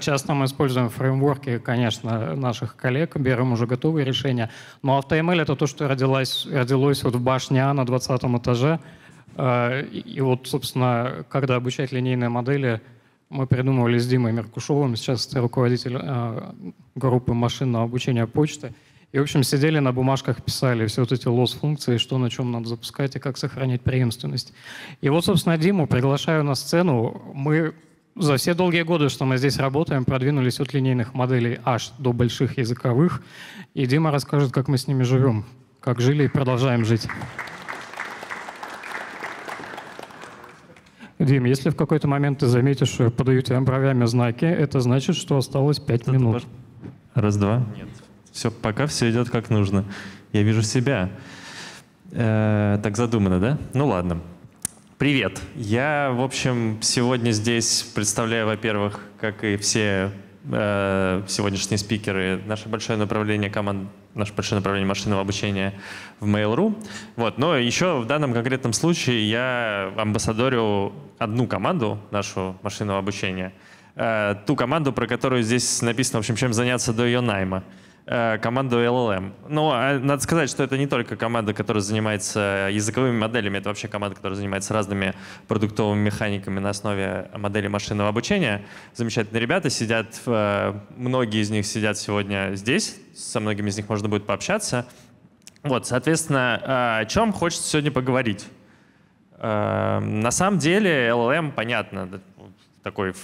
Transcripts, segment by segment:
Часто мы используем фреймворки, конечно, наших коллег, берем уже готовые решения. Но ну, AutoML а — это то, что родилось, родилось вот в башне А на 20 этаже. Э, и вот, собственно, когда обучать линейные модели, мы придумывали с Димой Меркушовым, сейчас это руководитель э, группы машинного обучения почты. И, в общем, сидели на бумажках, писали все вот эти лосс-функции, что на чем надо запускать и как сохранить преемственность. И вот, собственно, Диму приглашаю на сцену. Мы за все долгие годы, что мы здесь работаем, продвинулись от линейных моделей аж до больших языковых. И Дима расскажет, как мы с ними живем, как жили и продолжаем жить. Дим, если в какой-то момент ты заметишь, что э, я подаю тебе бровями знаки, это значит, что осталось 5 минут. Раз, два. Нет. Все, пока все идет как нужно. Я вижу себя. Э-э, так задумано, да? Ну ладно. Привет. Я, в общем, сегодня здесь представляю, во-первых, как и все э, сегодняшние спикеры, наше большое направление команд, наше большое направление машинного обучения в Mail.ru. Вот, но еще в данном конкретном случае я амбассадорю одну команду нашу машинного обучения, э, ту команду, про которую здесь написано, в общем, чем заняться до ее найма. Э, команду LLM. Ну, а, надо сказать, что это не только команда, которая занимается языковыми моделями, это вообще команда, которая занимается разными продуктовыми механиками на основе модели машинного обучения. Замечательные ребята сидят, э, многие из них сидят сегодня здесь, со многими из них можно будет пообщаться. Вот, соответственно, э, о чем хочется сегодня поговорить? На самом деле LLM понятно, такой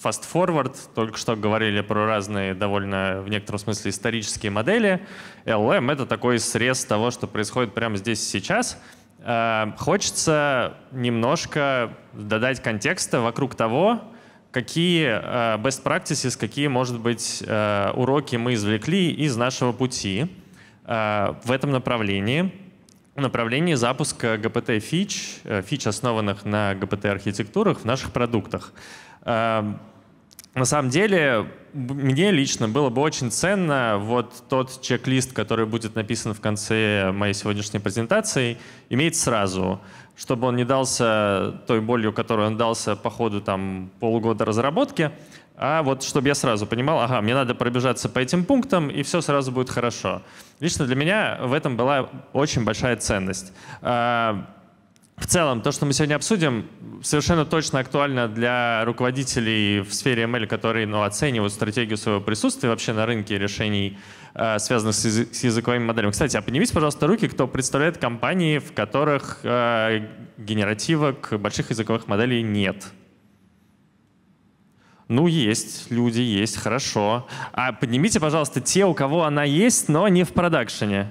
фаст-форвард. Только что говорили про разные довольно, в некотором смысле, исторические модели. LLM — это такой срез того, что происходит прямо здесь и сейчас. Э, хочется немножко додать контекста вокруг того, какие э, best practices, какие, может быть, э, уроки мы извлекли из нашего пути в этом направлении направлении запуска gpt фич фич, основанных на gpt архитектурах в наших продуктах. Эм, на самом деле, мне лично было бы очень ценно вот тот чек-лист, который будет написан в конце моей сегодняшней презентации, иметь сразу, чтобы он не дался той болью, которую он дался по ходу там, полугода разработки, а вот чтобы я сразу понимал, ага, мне надо пробежаться по этим пунктам, и все сразу будет хорошо. Лично для меня в этом была очень большая ценность. Э, в целом, то, что мы сегодня обсудим, совершенно точно актуально для руководителей в сфере ML, которые ну, оценивают стратегию своего присутствия вообще на рынке решений, э, связанных с, языковыми моделями. Кстати, а поднимите, пожалуйста, руки, кто представляет компании, в которых э, генеративок больших языковых моделей нет. Ну, есть люди, есть, хорошо. А поднимите, пожалуйста, те, у кого она есть, но не в продакшене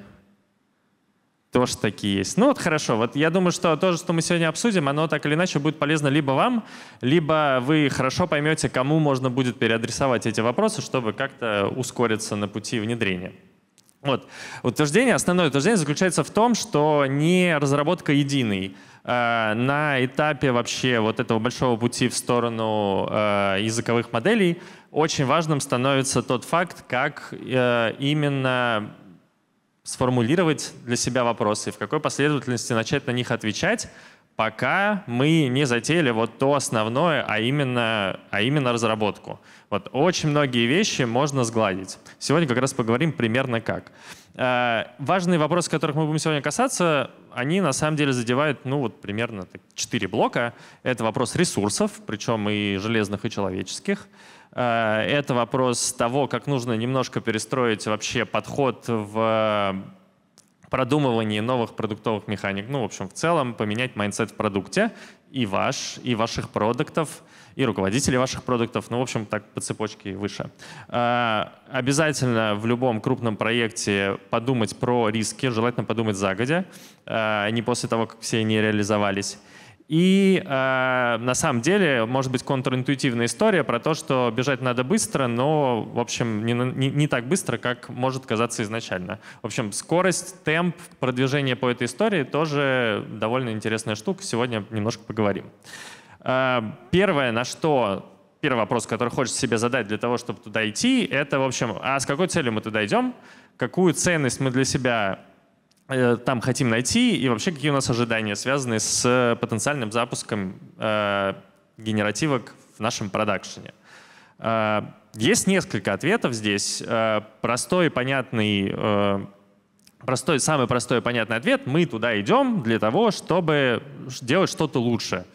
тоже такие есть. Ну вот хорошо, вот я думаю, что то, что мы сегодня обсудим, оно так или иначе будет полезно либо вам, либо вы хорошо поймете, кому можно будет переадресовать эти вопросы, чтобы как-то ускориться на пути внедрения. Вот. Утверждение, основное утверждение заключается в том, что не разработка единой э, на этапе вообще вот этого большого пути в сторону э, языковых моделей очень важным становится тот факт, как э, именно сформулировать для себя вопросы, в какой последовательности начать на них отвечать, пока мы не затеяли вот то основное, а именно, а именно разработку. Вот очень многие вещи можно сгладить. Сегодня как раз поговорим примерно как. Э, Важные вопросы, которых мы будем сегодня касаться, они на самом деле задевают, ну вот примерно четыре блока. Это вопрос ресурсов, причем и железных, и человеческих. Э, это вопрос того, как нужно немножко перестроить вообще подход в э, продумывании новых продуктовых механик. Ну, в общем, в целом поменять майндсет в продукте и ваш, и ваших продуктов, и руководителей ваших продуктов. Ну, в общем, так по цепочке и выше. Э, обязательно в любом крупном проекте подумать про риски, желательно подумать загодя, а не после того, как все они реализовались. И э, на самом деле, может быть, контринтуитивная история про то, что бежать надо быстро, но, в общем, не, не, не так быстро, как может казаться изначально. В общем, скорость, темп продвижения по этой истории тоже довольно интересная штука. Сегодня немножко поговорим. Э, первое, на что первый вопрос, который хочется себе задать для того, чтобы туда идти, это, в общем, а с какой целью мы туда идем, какую ценность мы для себя Э, там хотим найти и вообще какие у нас ожидания, связанные с потенциальным запуском э, генеративок в нашем продакшене. Э, есть несколько ответов здесь. Э, простой понятный, э, простой, самый простой и понятный ответ — мы туда идем для того, чтобы делать что-то лучше.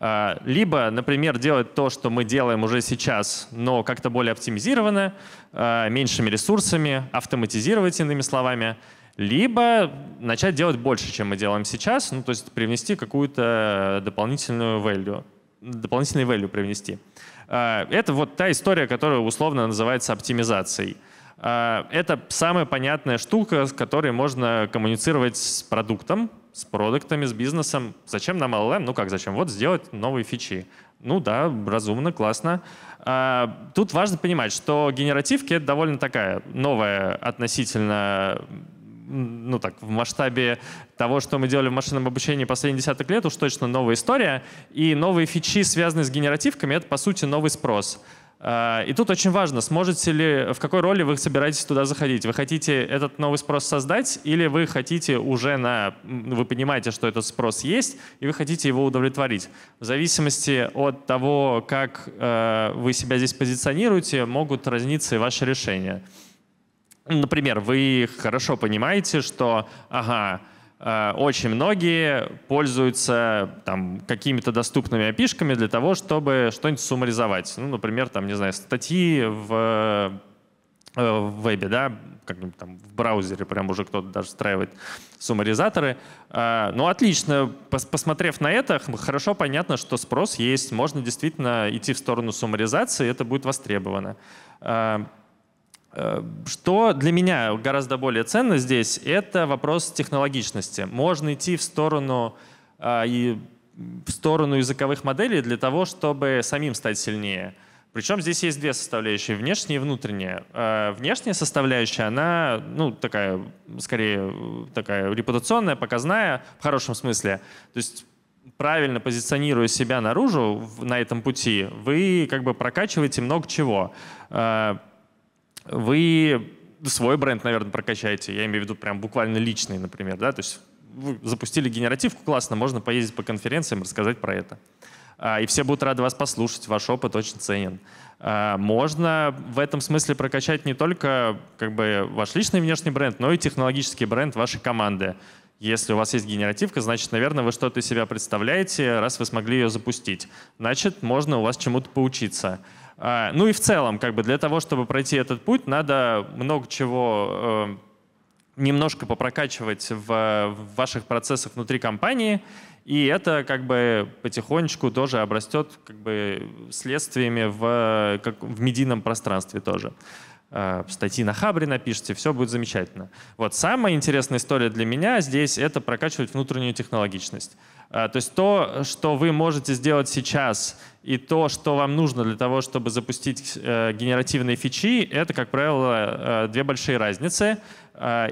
Э, либо, например, делать то, что мы делаем уже сейчас, но как-то более оптимизированно, э, меньшими ресурсами, автоматизировать, иными словами — либо начать делать больше, чем мы делаем сейчас, ну, то есть привнести какую-то дополнительную value, дополнительный value привнести. А, это вот та история, которая условно называется оптимизацией. А, это самая понятная штука, с которой можно коммуницировать с продуктом, с продуктами, с бизнесом. Зачем нам LLM? Ну как зачем? Вот сделать новые фичи. Ну да, разумно, классно. А, тут важно понимать, что генеративки — это довольно такая новая относительно ну так, в масштабе того, что мы делали в машинном обучении последние десяток лет, уж точно новая история. И новые фичи, связанные с генеративками, это, по сути, новый спрос. Э, и тут очень важно, сможете ли, в какой роли вы собираетесь туда заходить. Вы хотите этот новый спрос создать или вы хотите уже на... Вы понимаете, что этот спрос есть, и вы хотите его удовлетворить. В зависимости от того, как э, вы себя здесь позиционируете, могут разниться и ваши решения. Например, вы хорошо понимаете, что, ага, э, очень многие пользуются там, какими-то доступными опишками для того, чтобы что-нибудь суммаризовать. Ну, например, там, не знаю, статьи в, э, в вебе, да, как-нибудь там в браузере прям уже кто-то даже встраивает суммаризаторы. Э, ну, отлично. Посмотрев на это, хорошо понятно, что спрос есть. Можно действительно идти в сторону суммаризации, это будет востребовано. Э, что для меня гораздо более ценно здесь, это вопрос технологичности. Можно идти в сторону э, и в сторону языковых моделей для того, чтобы самим стать сильнее. Причем здесь есть две составляющие, внешняя и внутренняя. Э, внешняя составляющая, она, ну, такая, скорее, такая репутационная, показная, в хорошем смысле. То есть правильно позиционируя себя наружу на этом пути, вы как бы прокачиваете много чего вы свой бренд, наверное, прокачаете. Я имею в виду прям буквально личный, например, да, то есть вы запустили генеративку, классно, можно поездить по конференциям, рассказать про это. А, и все будут рады вас послушать, ваш опыт очень ценен. А, можно в этом смысле прокачать не только как бы, ваш личный внешний бренд, но и технологический бренд вашей команды. Если у вас есть генеративка, значит, наверное, вы что-то из себя представляете, раз вы смогли ее запустить. Значит, можно у вас чему-то поучиться. А, ну и в целом, как бы для того, чтобы пройти этот путь, надо много чего э, немножко попрокачивать в, ваших процессах внутри компании, и это как бы потихонечку тоже обрастет как бы следствиями в, как, в медийном пространстве тоже. Э, статьи на Хабре напишите, все будет замечательно. Вот самая интересная история для меня здесь — это прокачивать внутреннюю технологичность. Э, то есть то, что вы можете сделать сейчас, и то, что вам нужно для того, чтобы запустить э, генеративные фичи, это, как правило, э, две большие разницы.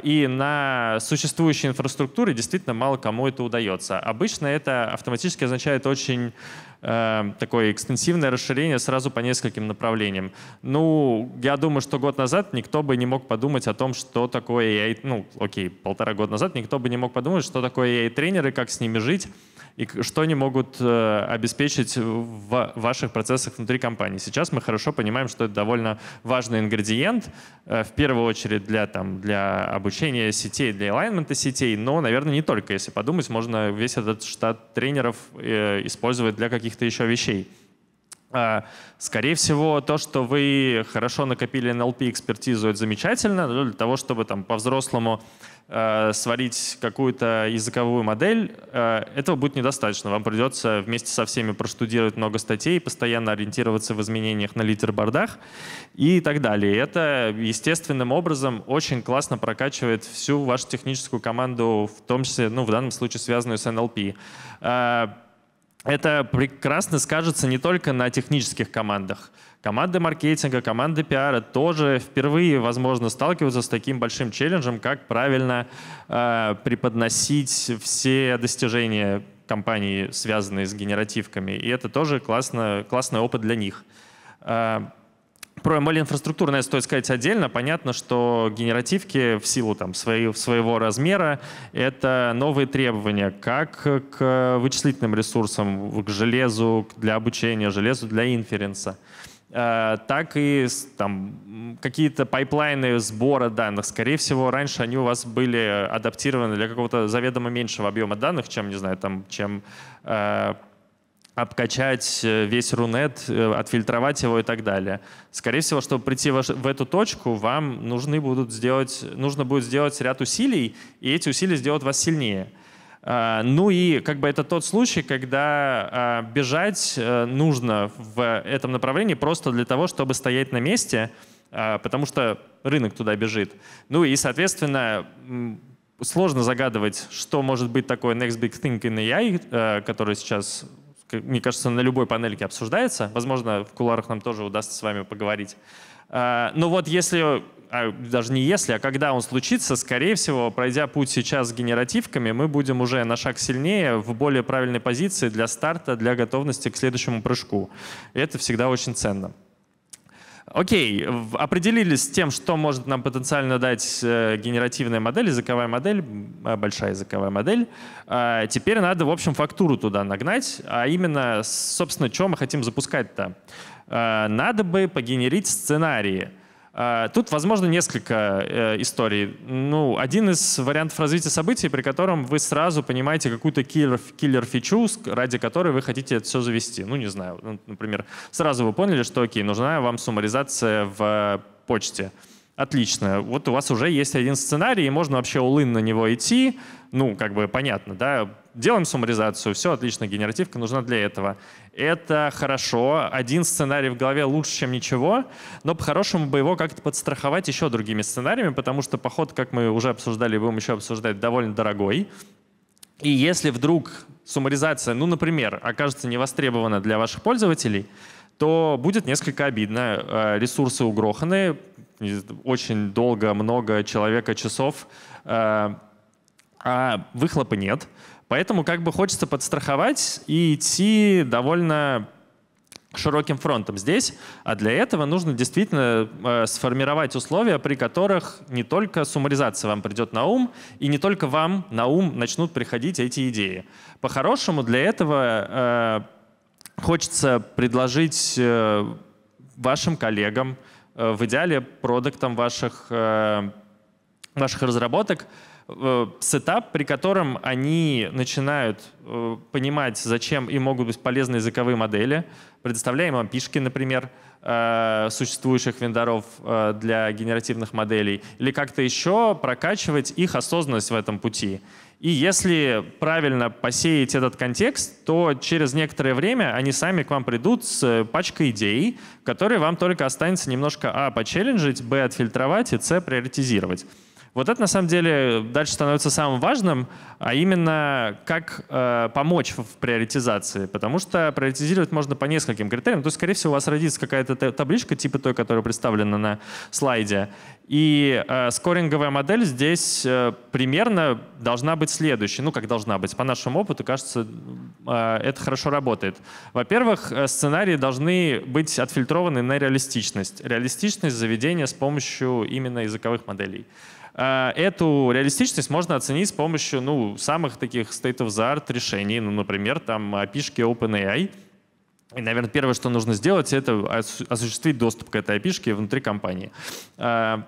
И на существующей инфраструктуре действительно мало кому это удается. Обычно это автоматически означает очень такое экстенсивное расширение сразу по нескольким направлениям. Ну, я думаю, что год назад никто бы не мог подумать о том, что такое AI, ну, окей, полтора года назад никто бы не мог подумать, что такое AI-тренеры, как с ними жить, и что они могут э, обеспечить в ваших процессах внутри компании. Сейчас мы хорошо понимаем, что это довольно важный ингредиент, э, в первую очередь для, там, для обучения сетей, для элайнмента сетей, но, наверное, не только. Если подумать, можно весь этот штат тренеров э, использовать для каких-то еще вещей. А, скорее всего, то, что вы хорошо накопили NLP-экспертизу, это замечательно, но ну, для того, чтобы там по-взрослому а, сварить какую-то языковую модель, а, этого будет недостаточно. Вам придется вместе со всеми проштудировать много статей, постоянно ориентироваться в изменениях на литербордах и так далее. Это естественным образом очень классно прокачивает всю вашу техническую команду, в том числе, ну, в данном случае, связанную с NLP это прекрасно скажется не только на технических командах. Команды маркетинга, команды пиара тоже впервые, возможно, сталкиваются с таким большим челленджем, как правильно э, преподносить все достижения компании, связанные с генеративками. И это тоже классно, классный опыт для них. Э, про ML-инфраструктуру, стоит сказать отдельно. Понятно, что генеративки в силу там, свои, своего размера — это новые требования как к вычислительным ресурсам, к железу для обучения, железу для инференса э, так и там, какие-то пайплайны сбора данных. Скорее всего, раньше они у вас были адаптированы для какого-то заведомо меньшего объема данных, чем, не знаю, там, чем э, обкачать э, весь рунет, э, отфильтровать его и так далее. Скорее всего, чтобы прийти в эту точку, вам нужны будут сделать, нужно будет сделать ряд усилий, и эти усилия сделают вас сильнее. А, ну и как бы это тот случай, когда а, бежать э, нужно в этом направлении просто для того, чтобы стоять на месте, а, потому что рынок туда бежит. Ну и, соответственно, сложно загадывать, что может быть такое next big thing in AI, который сейчас мне кажется, на любой панельке обсуждается. Возможно, в куларах нам тоже удастся с вами поговорить. А, но вот если, а, даже не если, а когда он случится, скорее всего, пройдя путь сейчас с генеративками, мы будем уже на шаг сильнее, в более правильной позиции для старта, для готовности к следующему прыжку. И это всегда очень ценно. Окей, определились с тем, что может нам потенциально дать э, генеративная модель, языковая модель, э, большая языковая модель. А, теперь надо, в общем, фактуру туда нагнать, а именно, собственно, что мы хотим запускать-то. А, надо бы погенерить сценарии — а, тут, возможно, несколько э, историй. Ну, один из вариантов развития событий, при котором вы сразу понимаете какую-то киллер-фичу, ради которой вы хотите это все завести. Ну, не знаю. Ну, например, сразу вы поняли, что, окей, нужна вам суммаризация в э, почте. Отлично. Вот у вас уже есть один сценарий, и можно вообще улын на него идти. Ну, как бы понятно, да, делаем суммаризацию, все отлично, генеративка нужна для этого. Это хорошо, один сценарий в голове лучше, чем ничего, но по-хорошему бы его как-то подстраховать еще другими сценариями, потому что поход, как мы уже обсуждали и будем еще обсуждать, довольно дорогой. И если вдруг суммаризация, ну, например, окажется невостребована для ваших пользователей, то будет несколько обидно. Э, ресурсы угроханы, очень долго, много человека часов, э, а выхлопа нет. Поэтому как бы хочется подстраховать и идти довольно широким фронтом здесь. А для этого нужно действительно э, сформировать условия, при которых не только суммаризация вам придет на ум, и не только вам на ум начнут приходить эти идеи. По-хорошему для этого э, хочется предложить э, вашим коллегам, э, в идеале продуктам ваших э, наших разработок э, сетап, при котором они начинают э, понимать, зачем им могут быть полезны языковые модели. Предоставляем им пишки, например, э, существующих вендоров для генеративных моделей. Или как-то еще прокачивать их осознанность в этом пути. И если правильно посеять этот контекст, то через некоторое время они сами к вам придут с пачкой идей, которые вам только останется немножко а. почелленджить, б. отфильтровать и с. приоритизировать. Вот это на самом деле дальше становится самым важным, а именно как э, помочь в приоритизации, потому что приоритизировать можно по нескольким критериям. То есть, скорее всего, у вас родится какая-то табличка типа той, которая представлена на слайде, и э, скоринговая модель здесь э, примерно должна быть следующей. Ну, как должна быть. По нашему опыту, кажется, э, это хорошо работает. Во-первых, э, сценарии должны быть отфильтрованы на реалистичность. Реалистичность заведения с помощью именно языковых моделей. А, эту реалистичность можно оценить с помощью ну, самых таких state-of-the-art решений, ну, например, там api OpenAI, и, наверное, первое, что нужно сделать, это осуществить доступ к этой API внутри компании. А,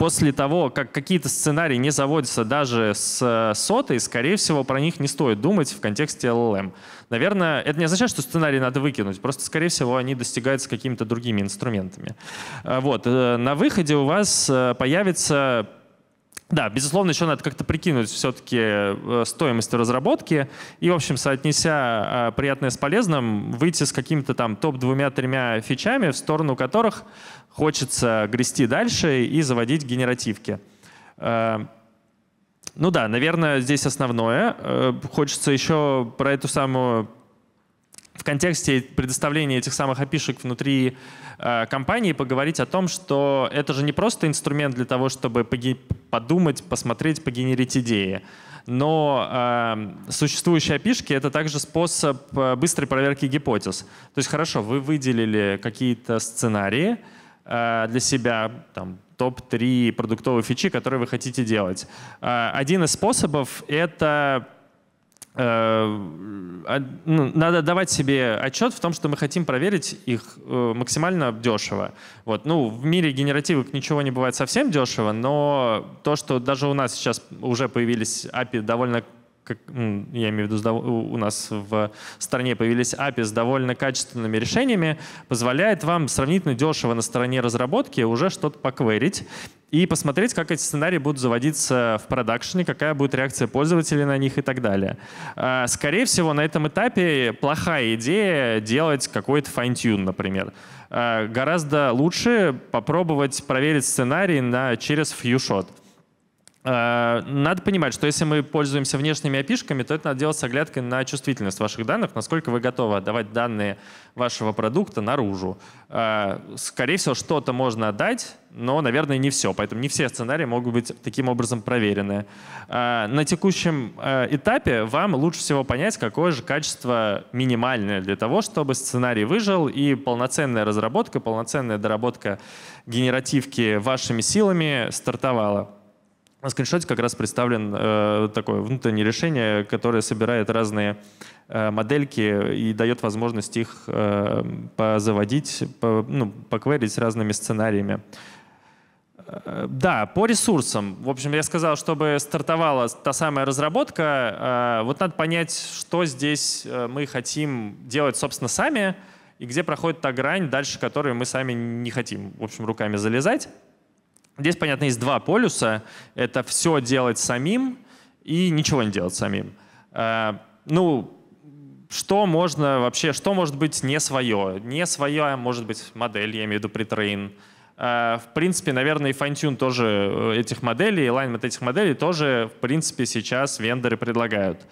после того, как какие-то сценарии не заводятся даже с э, сотой, скорее всего, про них не стоит думать в контексте LLM. Наверное, это не означает, что сценарии надо выкинуть, просто, скорее всего, они достигаются какими-то другими инструментами. Э, вот. Э, на выходе у вас появится да, безусловно, еще надо как-то прикинуть все-таки э, стоимость разработки и, в общем, соотнеся э, приятное с полезным, выйти с какими то там топ двумя-тремя фичами, в сторону которых хочется грести дальше и заводить генеративки. Э, ну да, наверное, здесь основное. Хочется еще про эту самую в контексте предоставления этих самых опишек внутри э, компании поговорить о том, что это же не просто инструмент для того, чтобы подумать, посмотреть, погенерить идеи. Но э, существующие опишки — это также способ э, быстрой проверки гипотез. То есть хорошо, вы выделили какие-то сценарии э, для себя, там, топ-3 продуктовые фичи, которые вы хотите делать. Э, один из способов — это Э, а, ну, надо давать себе отчет в том, что мы хотим проверить их э, максимально дешево. Вот. Ну, в мире генеративок ничего не бывает совсем дешево, но то, что даже у нас сейчас уже появились API довольно как, я имею в виду, у нас в стране появились API с довольно качественными решениями, позволяет вам сравнительно дешево на стороне разработки уже что-то покверить и посмотреть, как эти сценарии будут заводиться в продакшене, какая будет реакция пользователей на них и так далее. А, скорее всего, на этом этапе плохая идея делать какой-то файн-тюн, например. А, гораздо лучше попробовать проверить сценарий на, через фьюшот. Э, надо понимать, что если мы пользуемся внешними опишками, то это надо делать с оглядкой на чувствительность ваших данных, насколько вы готовы отдавать данные вашего продукта наружу. Э, скорее всего, что-то можно отдать, но, наверное, не все. Поэтому не все сценарии могут быть таким образом проверены. Э, на текущем этапе вам лучше всего понять, какое же качество минимальное для того, чтобы сценарий выжил, и полноценная разработка, полноценная доработка генеративки вашими силами стартовала. На скриншоте как раз представлен э, такое внутреннее решение, которое собирает разные э, модельки и дает возможность их э, позаводить, по, ну, покверить с разными сценариями. Э, да, по ресурсам. В общем, я сказал, чтобы стартовала та самая разработка, э, вот надо понять, что здесь э, мы хотим делать, собственно, сами, и где проходит та грань, дальше которой мы сами не хотим, в общем, руками залезать. Здесь, понятно, есть два полюса. Это все делать самим и ничего не делать самим. Э, ну, что можно вообще, что может быть не свое? Не свое а может быть модель, я имею в виду притрейн. Э, в принципе, наверное, и fine тоже э, этих моделей, и alignment этих моделей тоже, в принципе, сейчас вендоры предлагают.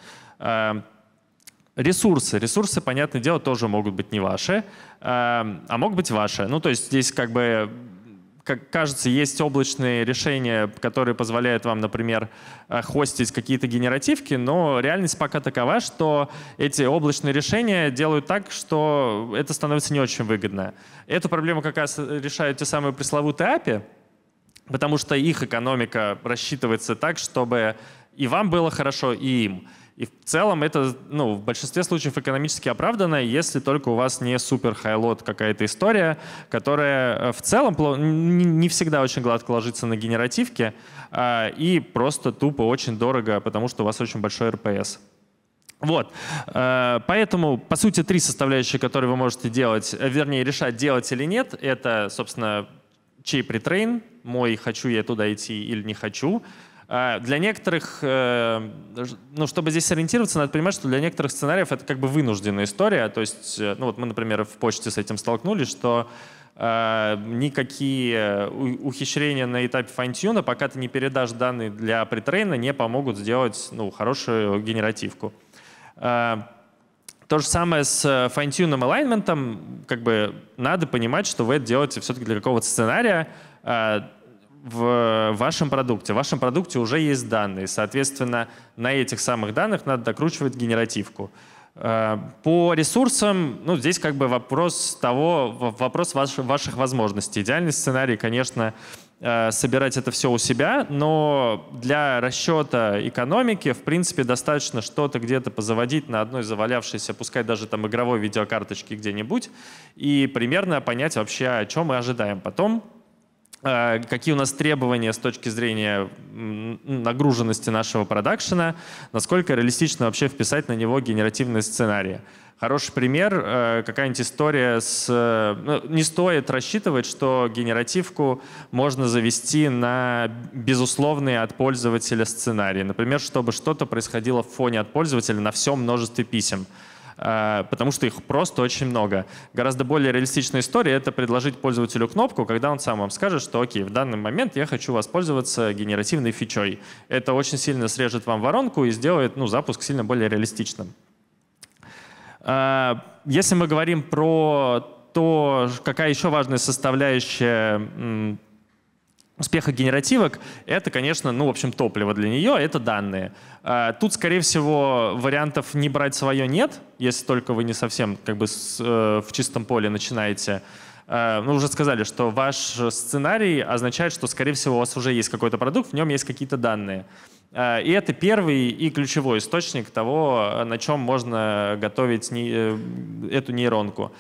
Ресурсы. Ресурсы, понятное дело, тоже могут быть не ваши, а могут быть ваши. Ну, то есть здесь как бы как кажется, есть облачные решения, которые позволяют вам, например, э, хостить какие-то генеративки, но реальность пока такова, что эти облачные решения делают так, что это становится не очень выгодно. Эту проблему как раз решают те самые пресловутые API, потому что их экономика рассчитывается так, чтобы и вам было хорошо, и им. И в целом это ну, в большинстве случаев экономически оправдано, если только у вас не супер хайлот какая-то история, которая э, в целом не всегда очень гладко ложится на генеративке а, и просто тупо очень дорого, потому что у вас очень большой РПС. Вот. Э, поэтому, по сути, три составляющие, которые вы можете делать, э, вернее, решать, делать или нет, это, собственно, чей притрейн, мой хочу я туда идти или не хочу, а, для некоторых, э, ну, чтобы здесь сориентироваться, надо понимать, что для некоторых сценариев это как бы вынужденная история. То есть, э, ну, вот мы, например, в почте с этим столкнулись, что э, никакие ухищрения на этапе файн-тюна, пока ты не передашь данные для притрейна, не помогут сделать ну, хорошую генеративку. То же самое с файн-тюном Как бы надо понимать, что вы это делаете все-таки для какого-то сценария. Э, в вашем продукте. В вашем продукте уже есть данные. Соответственно, на этих самых данных надо докручивать генеративку. Э, по ресурсам, ну, здесь как бы вопрос того, вопрос ваших, ваших возможностей. Идеальный сценарий, конечно, э, собирать это все у себя, но для расчета экономики, в принципе, достаточно что-то где-то позаводить на одной завалявшейся, пускай даже там игровой видеокарточке где-нибудь, и примерно понять вообще, о чем мы ожидаем потом, Э, какие у нас требования с точки зрения нагруженности нашего продакшена, насколько реалистично вообще вписать на него генеративные сценарии. Хороший пример, э, какая-нибудь история с... Ну, не стоит рассчитывать, что генеративку можно завести на безусловные от пользователя сценарии. Например, чтобы что-то происходило в фоне от пользователя на всем множестве писем. Э, потому что их просто очень много. Гораздо более реалистичная история — это предложить пользователю кнопку, когда он сам вам скажет, что «Окей, в данный момент я хочу воспользоваться генеративной фичой». Это очень сильно срежет вам воронку и сделает ну, запуск сильно более реалистичным. Э, если мы говорим про то, какая еще важная составляющая успеха генеративок — это, конечно, ну, в общем, топливо для нее, это данные. А, тут, скорее всего, вариантов не брать свое нет, если только вы не совсем как бы с, э, в чистом поле начинаете. А, ну, уже сказали, что ваш сценарий означает, что, скорее всего, у вас уже есть какой-то продукт, в нем есть какие-то данные. А, и это первый и ключевой источник того, на чем можно готовить э, эту нейронку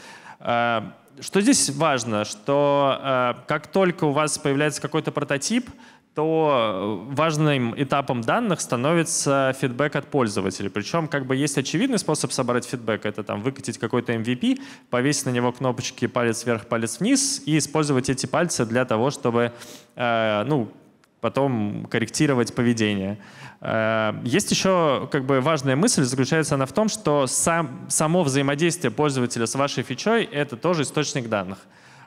что здесь важно, что э, как только у вас появляется какой-то прототип, то э, важным этапом данных становится фидбэк от пользователей. Причем как бы есть очевидный способ собрать фидбэк, это там выкатить какой-то MVP, повесить на него кнопочки палец вверх, палец вниз и использовать эти пальцы для того, чтобы э, ну, потом корректировать поведение. Э, есть еще как бы важная мысль, заключается она в том, что сам, само взаимодействие пользователя с вашей фичой — это тоже источник данных.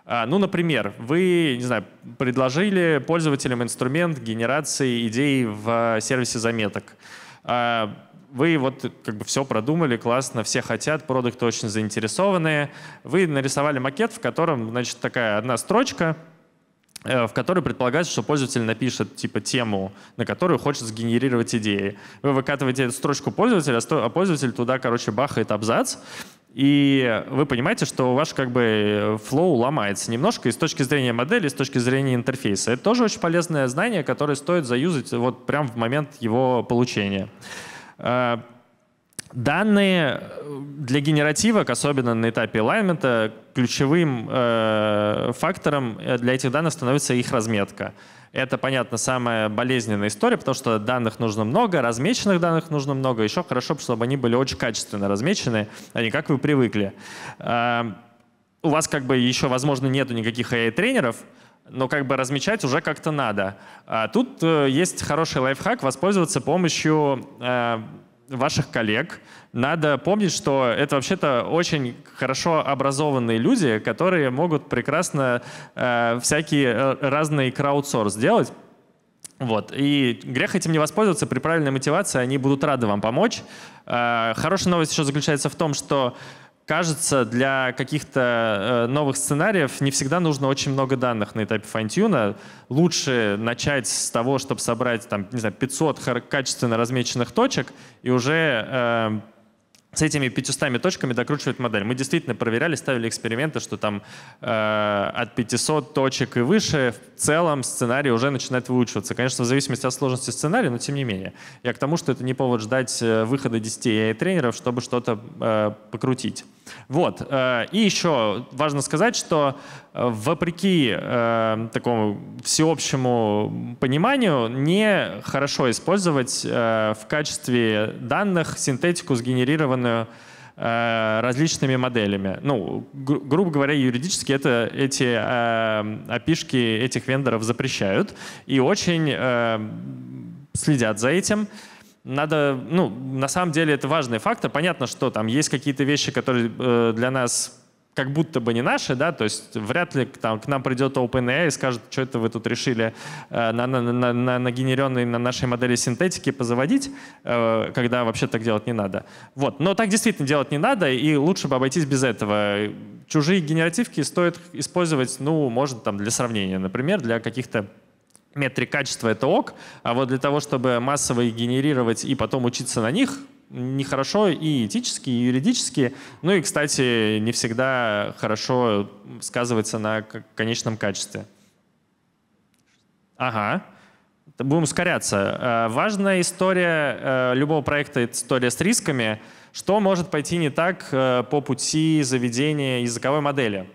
А, ну, например, вы, не знаю, предложили пользователям инструмент генерации идей в сервисе заметок. А, вы вот как бы все продумали, классно, все хотят, продукты очень заинтересованные. Вы нарисовали макет, в котором, значит, такая одна строчка — Э, в которой предполагается, что пользователь напишет типа тему, на которую хочет сгенерировать идеи. Вы выкатываете эту строчку пользователя, а, а пользователь туда, короче, бахает абзац, и вы понимаете, что ваш как бы флоу ломается немножко и с точки зрения модели, и с точки зрения интерфейса. Это тоже очень полезное знание, которое стоит заюзать вот прямо в момент его получения. Э, Данные э, для генеративок, особенно на этапе элаймента, ключевым э, фактором э, для этих данных становится их разметка. Это, понятно, самая болезненная история, потому что данных нужно много, размеченных данных нужно много. Еще хорошо, чтобы они были очень качественно размечены, а не как вы привыкли. Э, у вас как бы еще, возможно, нету никаких AI-тренеров, но как бы размечать уже как-то надо. А тут э, есть хороший лайфхак — воспользоваться помощью э, ваших коллег, надо помнить, что это вообще-то очень хорошо образованные люди, которые могут прекрасно э, всякие э, разные краудсорс делать. Вот. И грех этим не воспользоваться. При правильной мотивации они будут рады вам помочь. Э, хорошая новость еще заключается в том, что кажется, для каких-то э, новых сценариев не всегда нужно очень много данных на этапе фантюна. Лучше начать с того, чтобы собрать там, не знаю, 500 качественно размеченных точек и уже э, с этими 500 точками докручивать модель. Мы действительно проверяли, ставили эксперименты, что там э, от 500 точек и выше в целом сценарий уже начинает выучиваться. Конечно, в зависимости от сложности сценария, но тем не менее. Я к тому, что это не повод ждать э, выхода 10 AI-тренеров, чтобы что-то э, покрутить. Вот. Э, и еще важно сказать, что э, вопреки э, такому всеобщему пониманию, не хорошо использовать в качестве данных синтетику, сгенерированную различными моделями. Ну, гру грубо говоря, юридически это, эти э, опишки этих вендоров запрещают и очень э, следят за этим надо, ну, на самом деле это важный фактор. Понятно, что там есть какие-то вещи, которые э, для нас как будто бы не наши, да, то есть вряд ли там, к нам придет OpenAI и скажет, что это вы тут решили э, на, на, на, на, на генеренной на нашей модели синтетики позаводить, э, когда вообще так делать не надо. Вот. Но так действительно делать не надо, и лучше бы обойтись без этого. Чужие генеративки стоит использовать, ну, может, там для сравнения, например, для каких-то метрик качества — это ок, а вот для того, чтобы массово их генерировать и потом учиться на них, нехорошо и этически, и юридически. Ну и, кстати, не всегда хорошо сказывается на конечном качестве. Ага. Будем ускоряться. Э, важная история э, любого проекта — это история с рисками. Что может пойти не так э, по пути заведения языковой модели?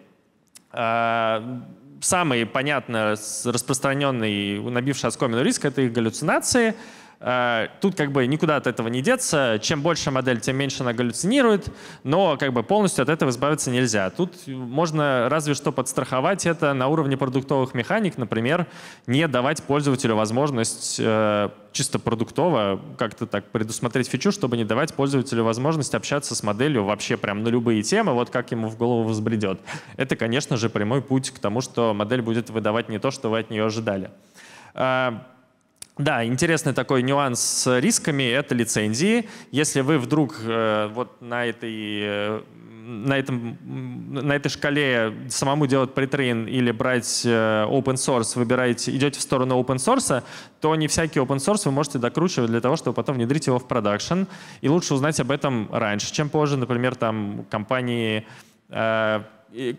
самый, понятно, распространенный, набивший оскомину риск — это их галлюцинации — Э, тут как бы никуда от этого не деться. Чем больше модель, тем меньше она галлюцинирует, но как бы полностью от этого избавиться нельзя. Тут можно разве что подстраховать это на уровне продуктовых механик, например, не давать пользователю возможность э, чисто продуктово как-то так предусмотреть фичу, чтобы не давать пользователю возможность общаться с моделью вообще прям на любые темы, вот как ему в голову возбредет. Это, конечно же, прямой путь к тому, что модель будет выдавать не то, что вы от нее ожидали. Э, да, интересный такой нюанс с рисками — это лицензии. Если вы вдруг э, вот на этой э, на, этом, на этой шкале самому делать притрейн или брать э, open source, выбираете, идете в сторону open source, то не всякий open source вы можете докручивать для того, чтобы потом внедрить его в продакшн. И лучше узнать об этом раньше, чем позже. Например, там компании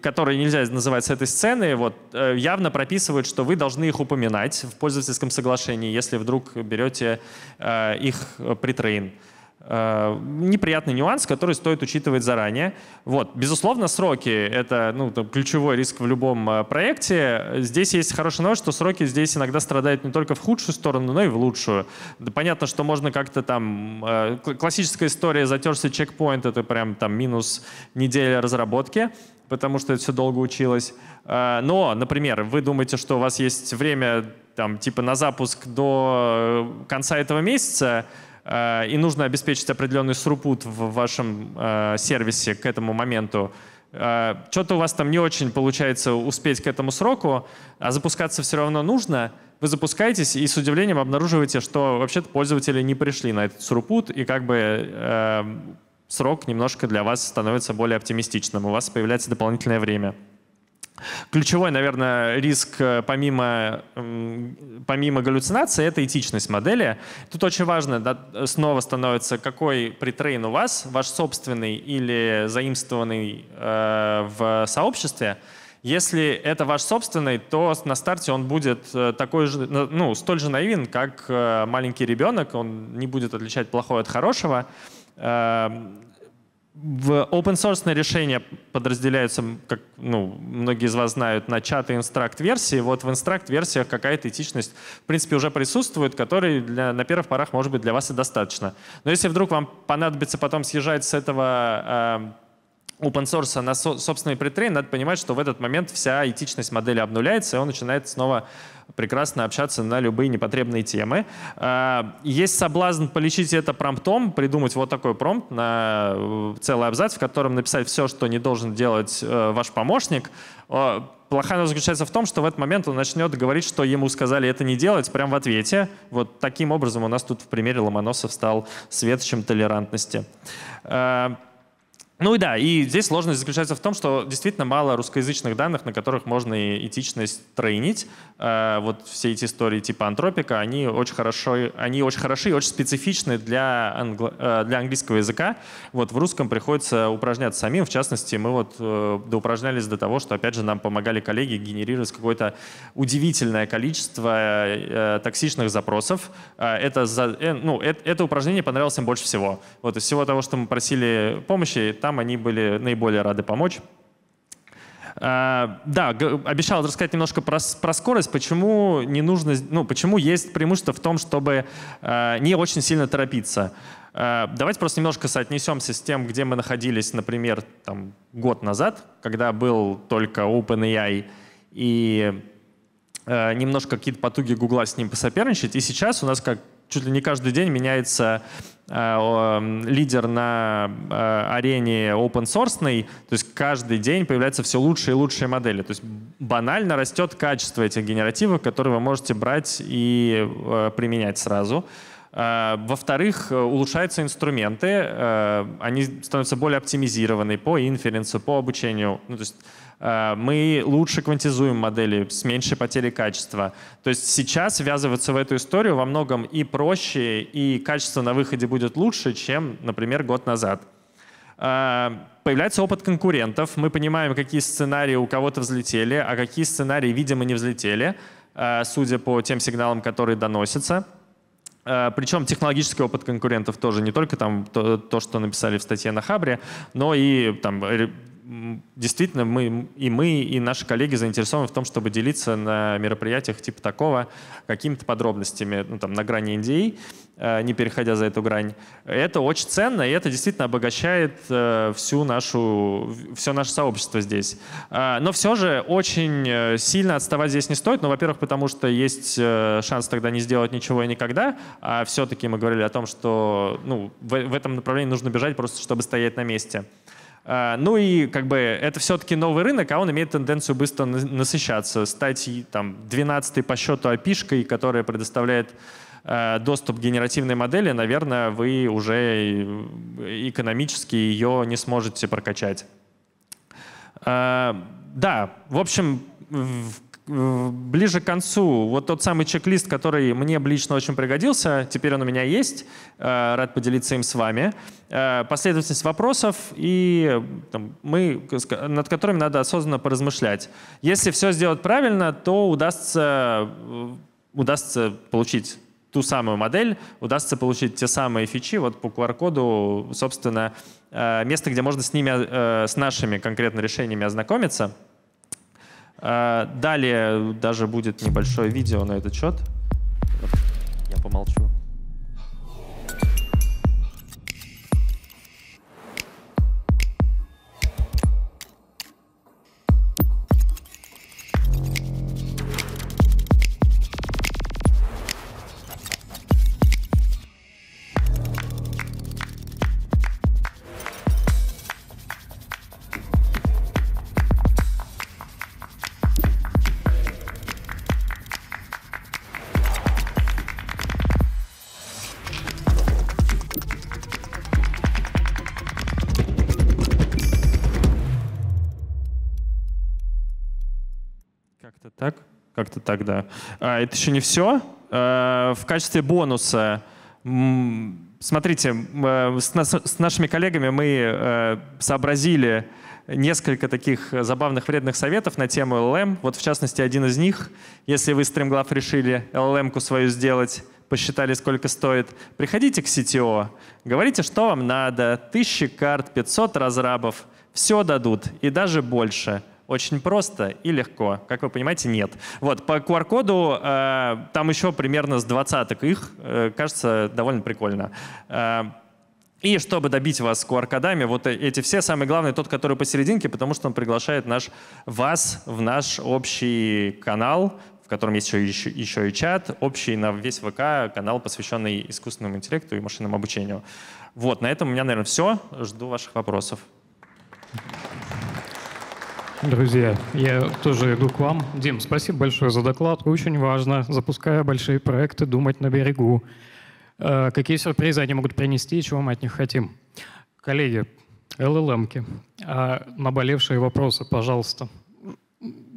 которые нельзя называть с этой сцены, вот, э, явно прописывают, что вы должны их упоминать в пользовательском соглашении, если вдруг берете э, их э, притрейн. Э, неприятный нюанс, который стоит учитывать заранее. Вот. Безусловно, сроки — это ну, там, ключевой риск в любом э, проекте. Здесь есть хорошая новость, что сроки здесь иногда страдают не только в худшую сторону, но и в лучшую. Да, понятно, что можно как-то там... Э, классическая история «затерся чекпоинт» — это прям там минус неделя разработки — потому что это все долго училось. А, но, например, вы думаете, что у вас есть время там, типа на запуск до э, конца этого месяца, а, и нужно обеспечить определенный срупут в вашем а, сервисе к этому моменту, что-то у вас там не очень получается успеть к этому сроку, а запускаться все равно нужно, вы запускаетесь и с удивлением обнаруживаете, что вообще-то пользователи не пришли на этот срупут, и как бы э, срок немножко для вас становится более оптимистичным, у вас появляется дополнительное время. Ключевой, наверное, риск э, помимо, помимо галлюцинации — это этичность модели. Тут очень важно да, снова становится, какой притрейн у вас, ваш собственный или заимствованный э, в сообществе. Если это ваш собственный, то на старте он будет э, такой же, ну, столь же наивен, как э, маленький ребенок, он не будет отличать плохое от хорошего. Э, Эм, в open source решения подразделяются, как ну, многие из вас знают, на чат и инстракт версии. Вот в инстракт версиях какая-то этичность, в принципе, уже присутствует, которой для, на первых порах, может быть, для вас и достаточно. Но если вдруг вам понадобится потом съезжать с этого эм, open source на собственные собственный притрейн, надо понимать, что в этот момент вся этичность модели обнуляется, и он начинает снова прекрасно общаться на любые непотребные темы. А, есть соблазн полечить это промптом, придумать вот такой промпт на э, целый абзац, в котором написать все, что не должен делать э, ваш помощник. Плохая новость заключается в том, что в этот момент он начнет говорить, что ему сказали это не делать, прямо в ответе. Вот таким образом у нас тут в примере Ломоносов стал светочем толерантности. А, ну и да, и здесь сложность заключается в том, что действительно мало русскоязычных данных, на которых можно и этичность тройнить. Э, вот все эти истории типа антропика, они очень, хорошо, они очень хороши и очень специфичны для, англо, э, для английского языка. Вот в русском приходится упражняться самим. В частности, мы вот э, доупражнялись до того, что, опять же, нам помогали коллеги генерировать какое-то удивительное количество э, токсичных запросов. это, ну, э, это упражнение понравилось им больше всего. Вот из всего того, что мы просили помощи, там они были наиболее рады помочь. А, да, обещал рассказать немножко про, про скорость, почему не нужно, ну, почему есть преимущество в том, чтобы а, не очень сильно торопиться. А, давайте просто немножко соотнесемся с тем, где мы находились, например, там, год назад, когда был только OpenAI и немножко какие-то потуги Гугла с ним посоперничать. И сейчас у нас, как чуть ли не каждый день меняется э, лидер на э, арене open source, то есть каждый день появляются все лучшие и лучшие модели. То есть банально растет качество этих генеративов, которые вы можете брать и э, применять сразу. Э, во-вторых, э, улучшаются инструменты, э, они становятся более оптимизированы по инференсу, по обучению. Ну, то есть мы лучше квантизуем модели с меньшей потерей качества. То есть сейчас ввязываться в эту историю во многом и проще, и качество на выходе будет лучше, чем, например, год назад. Появляется опыт конкурентов, мы понимаем, какие сценарии у кого-то взлетели, а какие сценарии, видимо, не взлетели, судя по тем сигналам, которые доносятся. Э, Причем технологический опыт конкурентов тоже не только там то, то что написали в статье на Хабре, но и там действительно мы и мы, и наши коллеги заинтересованы в том, чтобы делиться на мероприятиях типа такого какими-то подробностями, ну, там, на грани Индии, э, не переходя за эту грань. Это очень ценно, и это действительно обогащает э, всю нашу, все наше сообщество здесь. А, но все же очень э, сильно отставать здесь не стоит, ну, во-первых, потому что есть шанс тогда не сделать ничего и никогда, а все-таки мы говорили о том, что ну, в этом направлении нужно бежать просто, чтобы стоять на месте. Э, ну и как бы это все-таки новый рынок, а он имеет тенденцию быстро насыщаться, стать там 12 по счету api которая предоставляет э, доступ к генеративной модели, наверное, вы уже экономически ее не сможете прокачать. Э, да, в общем, ближе к концу, вот тот самый чек-лист, который мне лично очень пригодился, теперь он у меня есть, э, рад поделиться им с вами. Э, последовательность вопросов, и там, мы, над которыми надо осознанно поразмышлять. Если все сделать правильно, то удастся, э, удастся получить ту самую модель, удастся получить те самые фичи вот по QR-коду, собственно, место, где можно с ними, с нашими конкретно решениями ознакомиться. Э, далее даже будет небольшое видео на этот счет. Я помолчу. тогда. А, это еще не все. А, в качестве бонуса, смотрите, э, с, с нашими коллегами мы э, сообразили несколько таких забавных вредных советов на тему LLM. Вот в частности один из них, если вы стримглав решили LLM-ку свою сделать, посчитали, сколько стоит, приходите к CTO, говорите, что вам надо, тысячи карт, 500 разрабов, все дадут и даже больше – очень просто и легко. Как вы понимаете, нет. Вот, по QR-коду э, там еще примерно с двадцаток их. Э, кажется, довольно прикольно. Э, и чтобы добить вас QR-кодами, вот э, эти все, самые главные, тот, который посерединке, потому что он приглашает наш, вас в наш общий канал, в котором есть еще, еще, еще и чат, общий на весь ВК, канал, посвященный искусственному интеллекту и машинному обучению. Вот, на этом у меня, наверное, все. Жду ваших вопросов. Thank you. Друзья, я тоже иду к вам. Дим, спасибо большое за доклад. Очень важно, запуская большие проекты, думать на берегу. Э, какие сюрпризы они могут принести и чего мы от них хотим. Коллеги, ЛЛМки, а наболевшие вопросы, пожалуйста.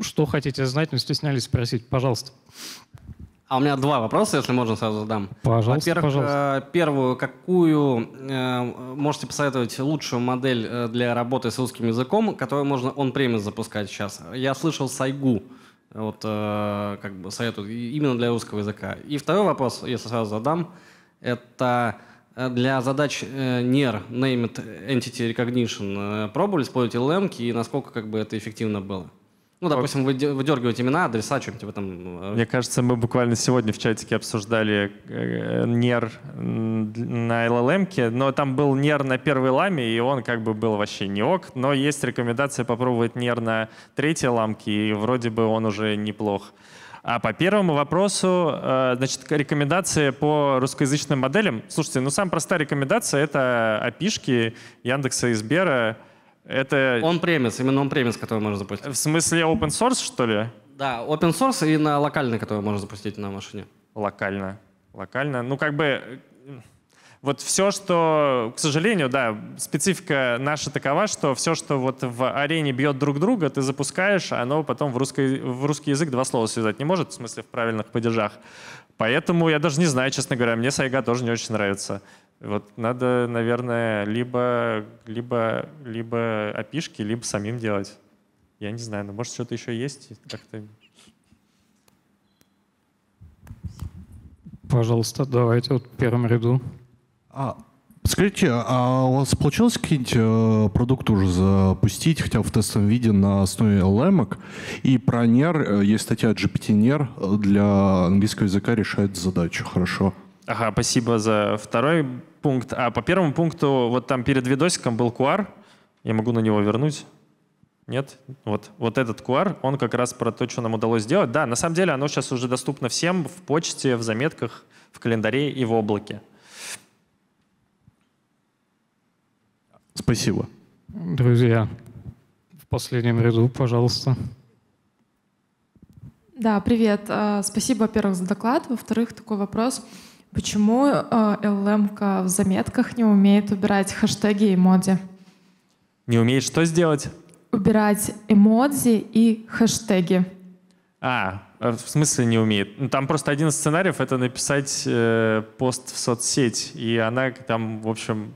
Что хотите знать, не стеснялись спросить, пожалуйста. А у меня два вопроса, если можно, сразу задам. Пожалуйста, Во-первых, пожалуйста. Э, первую, какую э, можете посоветовать лучшую модель э, для работы с русским языком, которую можно он премис запускать сейчас? Я слышал Сайгу, вот как бы советую именно для русского языка. И второй вопрос, если сразу задам, это для задач NER, Named Entity Recognition, пробовали использовать LM и насколько как бы это эффективно было? Ну, допустим, вы выдергиваете имена, адреса, что-нибудь в этом. Э, Мне кажется, мы буквально сегодня в чатике обсуждали э, нер на LLM, но там был нер на первой ламе, и он как бы был вообще не ок. Но есть рекомендация попробовать нер на третьей ламке, и вроде бы он уже неплох. А по первому вопросу, э, значит, рекомендации по русскоязычным моделям. Слушайте, ну, самая простая рекомендация — это API Яндекса и Сбера — это... Он премис, именно он премис, который можно запустить. В смысле open source, что ли? Да, open source и на локальный, который можно запустить на машине. Локально. Локально. Ну, как бы... Э, вот все, что, к сожалению, да, специфика наша такова, что все, что вот в арене бьет друг друга, ты запускаешь, а оно потом в, русский в русский язык два слова связать не может, в смысле в правильных падежах. Поэтому я даже не знаю, честно говоря, мне Сайга тоже не очень нравится. Вот надо, наверное, либо, либо, либо опишки, либо самим делать. Я не знаю, но может что-то еще есть как-то. Пожалуйста, давайте вот в первом ряду. А, скажите, а у вас получилось какие-нибудь э, продукты уже запустить, хотя в тестовом виде на основе LLM И про NER, э, есть статья GPT-NER э, для английского языка решает задачу. Хорошо. Ага, спасибо за второй пункт. А по первому пункту, вот там перед видосиком был QR. Я могу на него вернуть. Нет? Вот, вот этот QR, он как раз про то, что нам удалось сделать. Да, на самом деле оно сейчас уже доступно всем в почте, в заметках, в календаре и в облаке. Спасибо. Друзья, в последнем ряду, пожалуйста. Да, привет. А, спасибо, во-первых, за доклад. Во-вторых, такой вопрос. Почему LM э, в заметках не умеет убирать хэштеги и эмодзи? Не умеет что сделать? Убирать эмодзи и хэштеги. А, э, в смысле не умеет? Ну, там просто один из сценариев — это написать э, пост в соцсеть, и она там, в общем,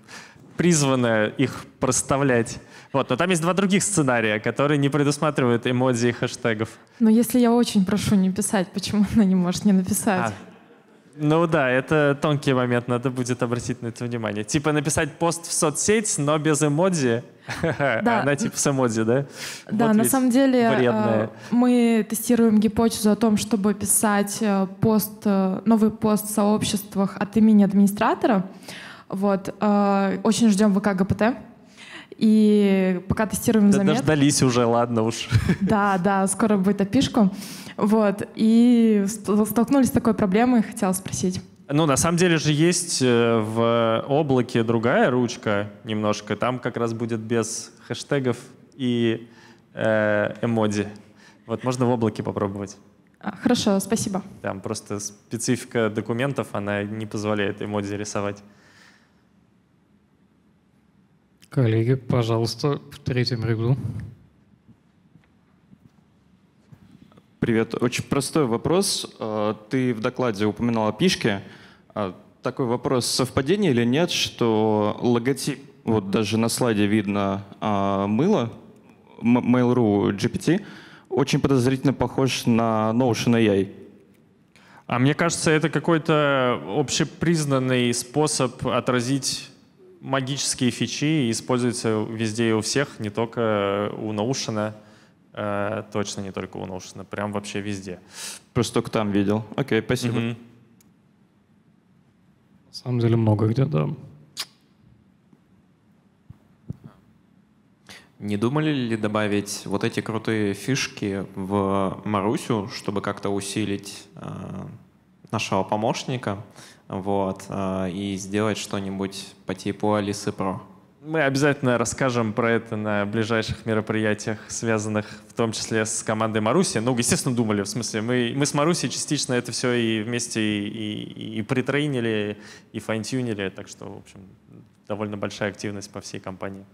призвана их проставлять. Вот, но там есть два других сценария, которые не предусматривают эмодзи и хэштегов. Но если я очень прошу не писать, почему она не может не написать? А, ну да, это тонкий момент, надо будет обратить на это внимание. Типа написать пост в соцсеть, но без эмодзи. А да. Она типа с эмодзи, да? Да, вот на самом деле э, вредная. мы тестируем гипотезу о том, чтобы писать э, пост, э, новый пост в сообществах от имени администратора. Вот. Очень ждем ВК ГПТ. И пока тестируем да замет... Дождались уже, ладно уж. Да, да, скоро будет опишку. Вот, и столкнулись с такой проблемой, хотела спросить. Ну, на самом деле же есть э, в облаке другая ручка немножко. Там как раз будет без хэштегов и э, эмоди. Вот можно в облаке попробовать. А, хорошо, спасибо. Там просто специфика документов, она не позволяет эмоди рисовать. Коллеги, пожалуйста, в третьем ряду. Привет. Очень простой вопрос. А, ты в докладе упоминал о пишке. А, такой вопрос, совпадение или нет, что логотип, вот даже на слайде видно а, мыло, Mail.ru GPT, очень подозрительно похож на Notion AI. А мне кажется, это какой-то общепризнанный способ отразить магические фичи используются везде и у всех, не только у Notion, э, точно не только у Notion, прям вообще везде. Просто только там видел. Окей, спасибо. Mm-hmm. На самом деле много где, да. Не думали ли добавить вот эти крутые фишки в Марусю, чтобы как-то усилить э, нашего помощника, вот, э, и сделать что-нибудь по типу Алисы Про. Мы обязательно расскажем про это на ближайших мероприятиях, связанных в том числе с командой Маруси. Ну, естественно, думали, в смысле, мы, мы с Маруси частично это все и вместе и, и, и притрейнили, и файнтюнили, так что, в общем, довольно большая активность по всей компании.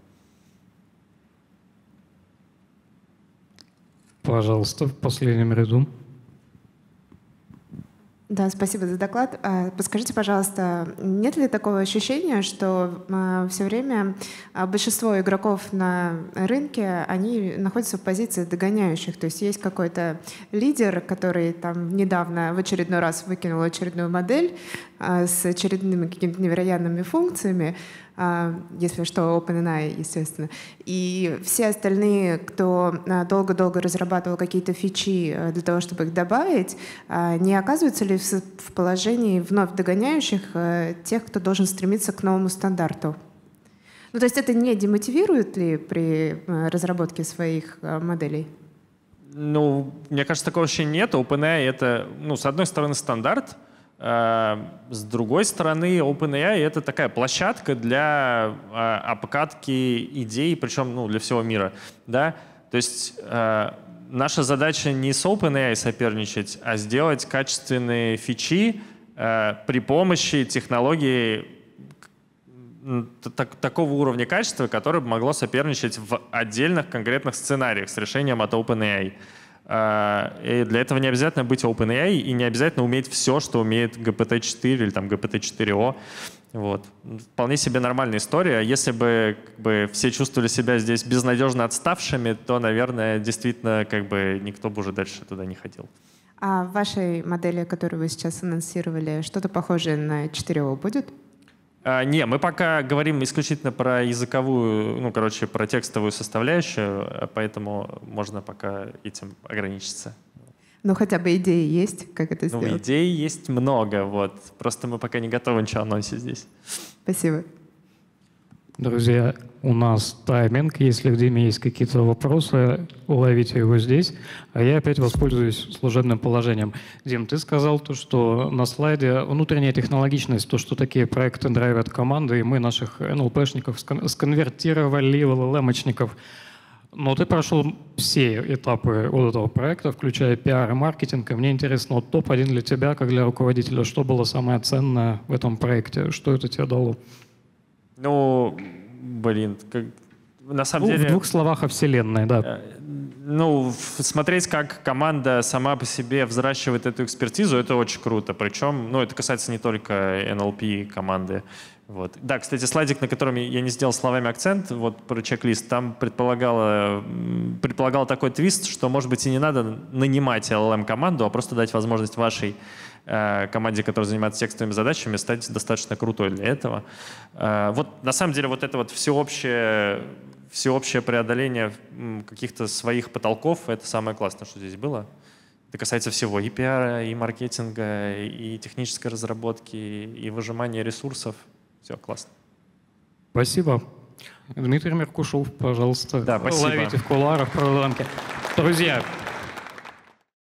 Пожалуйста, в последнем ряду. Да, спасибо за доклад. А, подскажите, пожалуйста, нет ли такого ощущения, что а, все время а, большинство игроков на рынке, они находятся в позиции догоняющих? То есть есть какой-то лидер, который там недавно в очередной раз выкинул очередную модель с очередными какими-то невероятными функциями, а, если что, OpenAI, естественно. И все остальные, кто а, долго-долго разрабатывал какие-то фичи э, для того, чтобы их добавить, а, не оказываются ли в положении вновь догоняющих э, тех, кто должен стремиться к новому стандарту? Ну, то есть это не демотивирует ли при э, разработке своих моделей? Ну, мне кажется, такого вообще нет. OpenAI — это, ну, с одной стороны, стандарт — Э, с другой стороны, OpenAI — это такая площадка для э, обкатки идей, причем ну, для всего мира. Да? То есть э, наша задача не с OpenAI соперничать, а сделать качественные фичи при помощи технологии так, такого уровня качества, которое могло соперничать в отдельных конкретных сценариях с решением от OpenAI. А, и для этого не обязательно быть OpenAI и не обязательно уметь все, что умеет GPT-4 или там GPT-4o. Вот. Вполне себе нормальная история. Если бы, как бы все чувствовали себя здесь безнадежно отставшими, то, наверное, действительно как бы никто бы уже дальше туда не ходил. А в вашей модели, которую вы сейчас анонсировали, что-то похожее на 4O будет? А, не, мы пока говорим исключительно про языковую, ну, короче, про текстовую составляющую, а поэтому можно пока этим ограничиться. Но ну, хотя бы идеи есть, как это ну, сделать? Ну, идей есть много, вот. Просто мы пока не готовы ничего анонсить здесь. Спасибо. Друзья, у нас тайминг. Если в Диме есть какие-то вопросы, уловите его здесь. А я опять воспользуюсь служебным положением. Дим, ты сказал то, что на слайде внутренняя технологичность, то, что такие проекты драйвят команды, и мы наших НЛПшников сконвертировали в ЛЛМочников. Но ты прошел все этапы вот этого проекта, включая пиар и маркетинг. И мне интересно, вот топ-1 для тебя, как для руководителя, что было самое ценное в этом проекте? Что это тебе дало? Ну, блин, как, на самом ну, деле... В двух словах о вселенной, да. Э, ну, смотреть, как команда сама по себе взращивает эту экспертизу, это очень круто. Причем, ну, это касается не только NLP команды. Вот. Да, кстати, слайдик, на котором я не сделал словами акцент, вот про чек-лист, там предполагало, предполагал такой твист, что, может быть, и не надо нанимать LLM-команду, эм а просто дать возможность вашей Э, команде, которая занимается текстовыми задачами, стать достаточно крутой для этого. Э, вот на самом деле вот это вот всеобщее, всеобщее преодоление каких-то своих потолков — это самое классное, что здесь было. Это касается всего — и пиара, и маркетинга, и технической разработки, и выжимания ресурсов. Все, классно. Спасибо. Дмитрий Меркушев, пожалуйста, да, спасибо. ловите в кулуарах проломки. Друзья,